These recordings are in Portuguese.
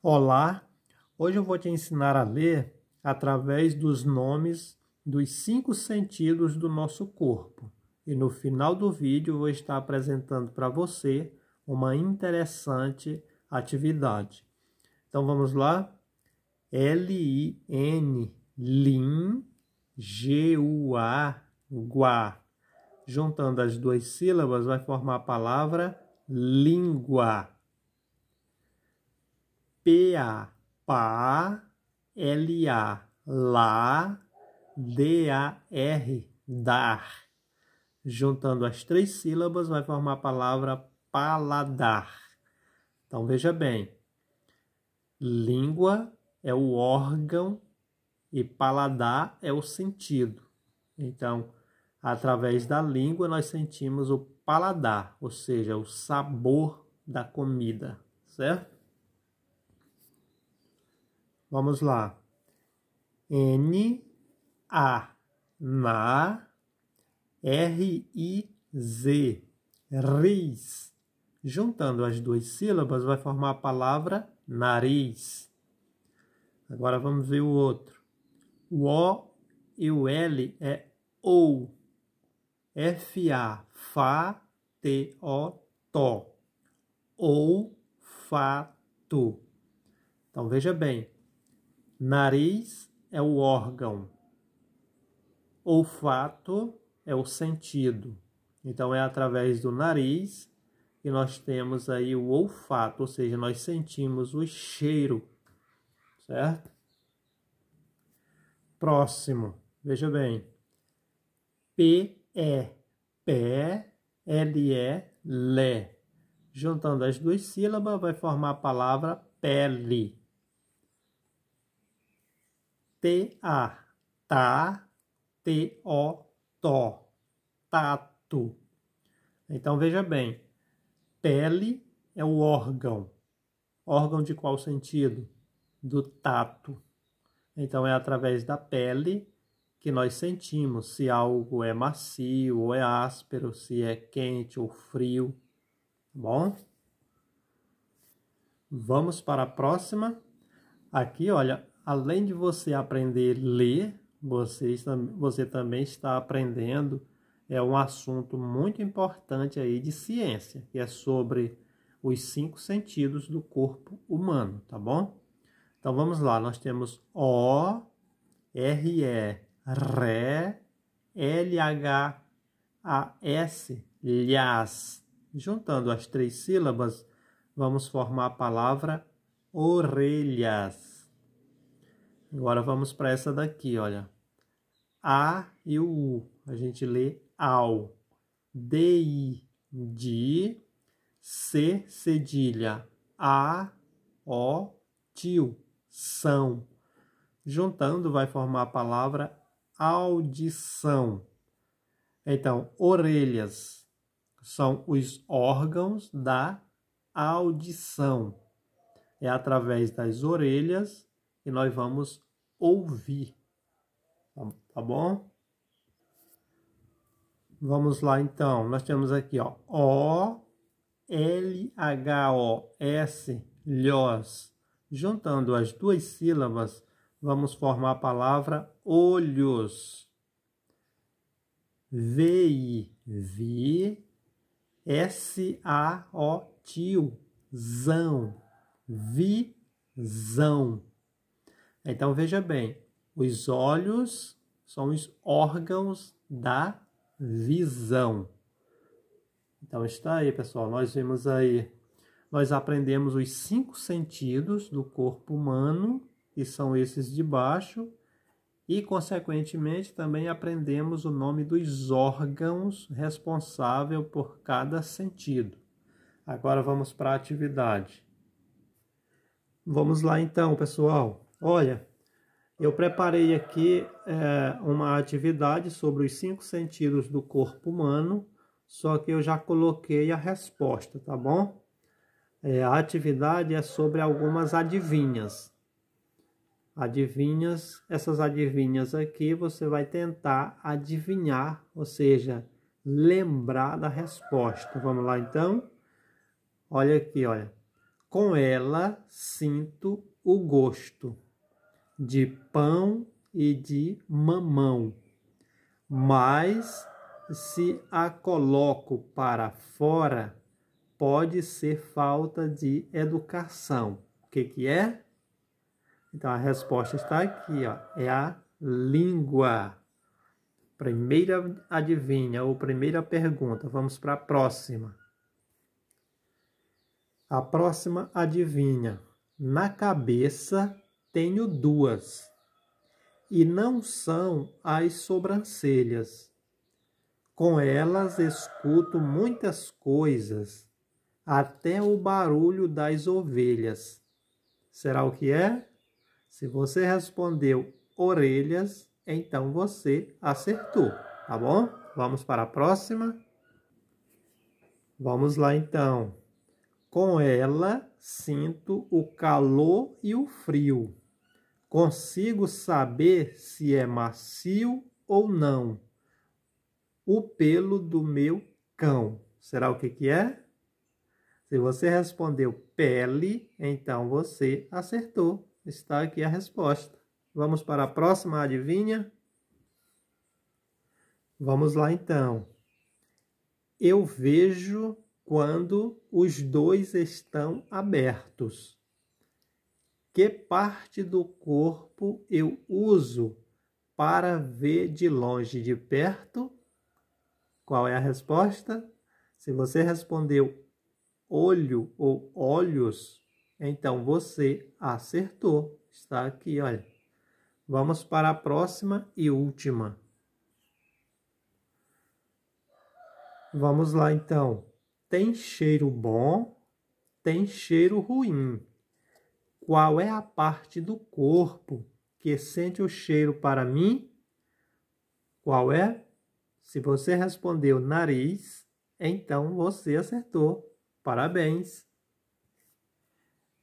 Olá, hoje eu vou te ensinar a ler através dos nomes dos cinco sentidos do nosso corpo. E no final do vídeo eu vou estar apresentando para você uma interessante atividade. Então vamos lá? L-I-N, LIN, G-U-A, a Juntando as duas sílabas vai formar a palavra língua p l pá, d lá, r dar. Juntando as três sílabas vai formar a palavra paladar. Então veja bem, língua é o órgão e paladar é o sentido. Então, através da língua nós sentimos o paladar, ou seja, o sabor da comida, certo? Vamos lá. N A na R I Z riz. Juntando as duas sílabas vai formar a palavra nariz. Agora vamos ver o outro. O O e o L é ou. F A fa T O to. Ou fato. Então veja bem, Nariz é o órgão. Olfato é o sentido. Então é através do nariz que nós temos aí o olfato, ou seja, nós sentimos o cheiro, certo? Próximo, veja bem. P é -E L é E. Juntando as duas sílabas vai formar a palavra pele. T-A, tá, T-O, tó, tato. Então veja bem, pele é o órgão. Órgão de qual sentido? Do tato. Então é através da pele que nós sentimos se algo é macio ou é áspero, se é quente ou frio. Tá bom? Vamos para a próxima. Aqui, olha, além de você aprender a ler, você, você também está aprendendo é um assunto muito importante aí de ciência, que é sobre os cinco sentidos do corpo humano, tá bom? Então vamos lá, nós temos O, R, E, Ré, L, H, A, S, lhas. Juntando as três sílabas, vamos formar a palavra orelhas. Agora vamos para essa daqui, olha. A e o U. A gente lê ao. DI, de. C, cedilha. A, O, tio, são. Juntando vai formar a palavra audição. Então, orelhas são os órgãos da audição. É através das orelhas e nós vamos ouvir. Tá, tá bom? Vamos lá então. Nós temos aqui, ó, O L H O S lhos. Juntando as duas sílabas, vamos formar a palavra olhos. V i v S A O t o zão, visão. Então veja bem, os olhos são os órgãos da visão. Então está aí, pessoal. Nós vimos aí, nós aprendemos os cinco sentidos do corpo humano, que são esses de baixo, e consequentemente também aprendemos o nome dos órgãos responsável por cada sentido. Agora vamos para a atividade. Vamos lá então, pessoal. Olha, eu preparei aqui é, uma atividade sobre os cinco sentidos do corpo humano, só que eu já coloquei a resposta, tá bom? É, a atividade é sobre algumas adivinhas. Adivinhas, essas adivinhas aqui você vai tentar adivinhar, ou seja, lembrar da resposta. Vamos lá então? Olha aqui, olha. Com ela sinto o gosto de pão e de mamão, mas se a coloco para fora, pode ser falta de educação. O que, que é? Então a resposta está aqui, ó, é a língua. Primeira adivinha ou primeira pergunta. Vamos para a próxima. A próxima adivinha. Na cabeça tenho duas, e não são as sobrancelhas. Com elas escuto muitas coisas, até o barulho das ovelhas. Será o que é? Se você respondeu orelhas, então você acertou, tá bom? Vamos para a próxima? Vamos lá então. Com ela sinto o calor e o frio. Consigo saber se é macio ou não. O pelo do meu cão. Será o que, que é? Se você respondeu pele, então você acertou. Está aqui a resposta. Vamos para a próxima adivinha? Vamos lá então. Eu vejo quando os dois estão abertos? Que parte do corpo eu uso para ver de longe de perto? Qual é a resposta? Se você respondeu olho ou olhos, então você acertou. Está aqui, olha. Vamos para a próxima e última. Vamos lá então. Tem cheiro bom, tem cheiro ruim. Qual é a parte do corpo que sente o cheiro para mim? Qual é? Se você respondeu nariz, então você acertou. Parabéns!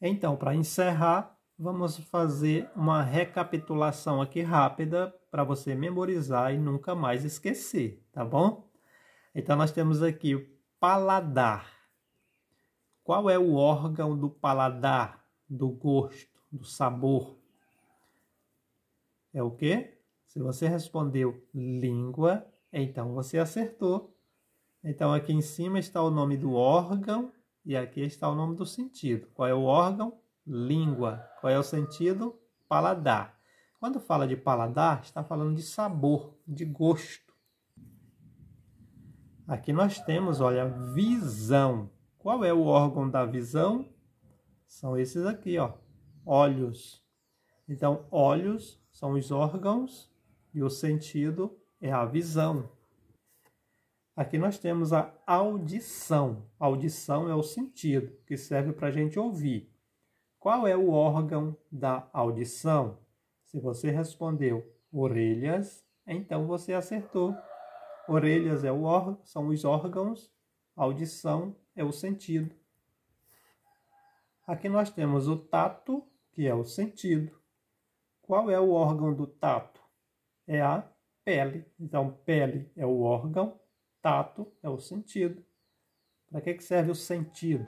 Então, para encerrar, vamos fazer uma recapitulação aqui rápida para você memorizar e nunca mais esquecer, tá bom? Então, nós temos aqui paladar. Qual é o órgão do paladar, do gosto, do sabor? É o quê? Se você respondeu língua, então você acertou. Então aqui em cima está o nome do órgão e aqui está o nome do sentido. Qual é o órgão? Língua. Qual é o sentido? Paladar. Quando fala de paladar, está falando de sabor, de gosto. Aqui nós temos, olha, visão. Qual é o órgão da visão? São esses aqui, ó, olhos. Então, olhos são os órgãos e o sentido é a visão. Aqui nós temos a audição. Audição é o sentido que serve para a gente ouvir. Qual é o órgão da audição? Se você respondeu orelhas, então você acertou. Orelhas é o são os órgãos, audição é o sentido. Aqui nós temos o tato, que é o sentido. Qual é o órgão do tato? É a pele. Então, pele é o órgão, tato é o sentido. Para que, que serve o sentido?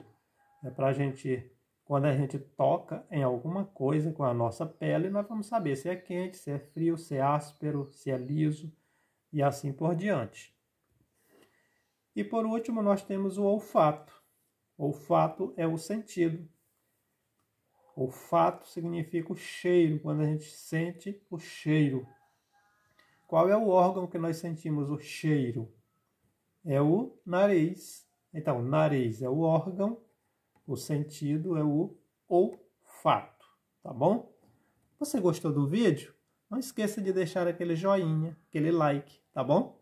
É para a gente, quando a gente toca em alguma coisa com a nossa pele, nós vamos saber se é quente, se é frio, se é áspero, se é liso, e assim por diante. E por último, nós temos o olfato. Olfato é o sentido. Olfato significa o cheiro, quando a gente sente o cheiro. Qual é o órgão que nós sentimos o cheiro? É o nariz. Então, nariz é o órgão, o sentido é o olfato, tá bom? Você gostou do vídeo? não esqueça de deixar aquele joinha, aquele like, tá bom?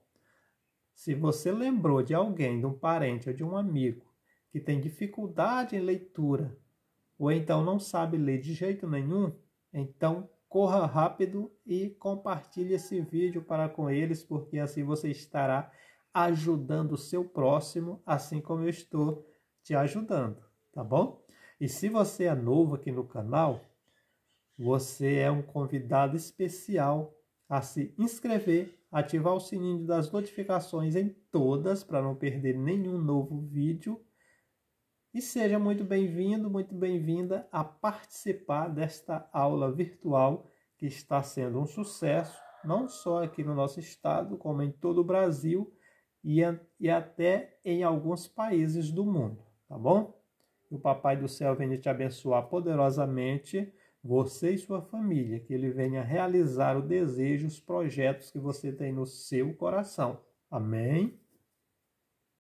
Se você lembrou de alguém, de um parente ou de um amigo que tem dificuldade em leitura, ou então não sabe ler de jeito nenhum, então corra rápido e compartilhe esse vídeo para com eles, porque assim você estará ajudando o seu próximo, assim como eu estou te ajudando, tá bom? E se você é novo aqui no canal, você é um convidado especial a se inscrever, ativar o sininho das notificações em todas para não perder nenhum novo vídeo. E seja muito bem-vindo, muito bem-vinda a participar desta aula virtual que está sendo um sucesso, não só aqui no nosso estado, como em todo o Brasil e, e até em alguns países do mundo, tá bom? Que o Papai do Céu venha te abençoar poderosamente você e sua família, que ele venha realizar o desejo, os projetos que você tem no seu coração. Amém?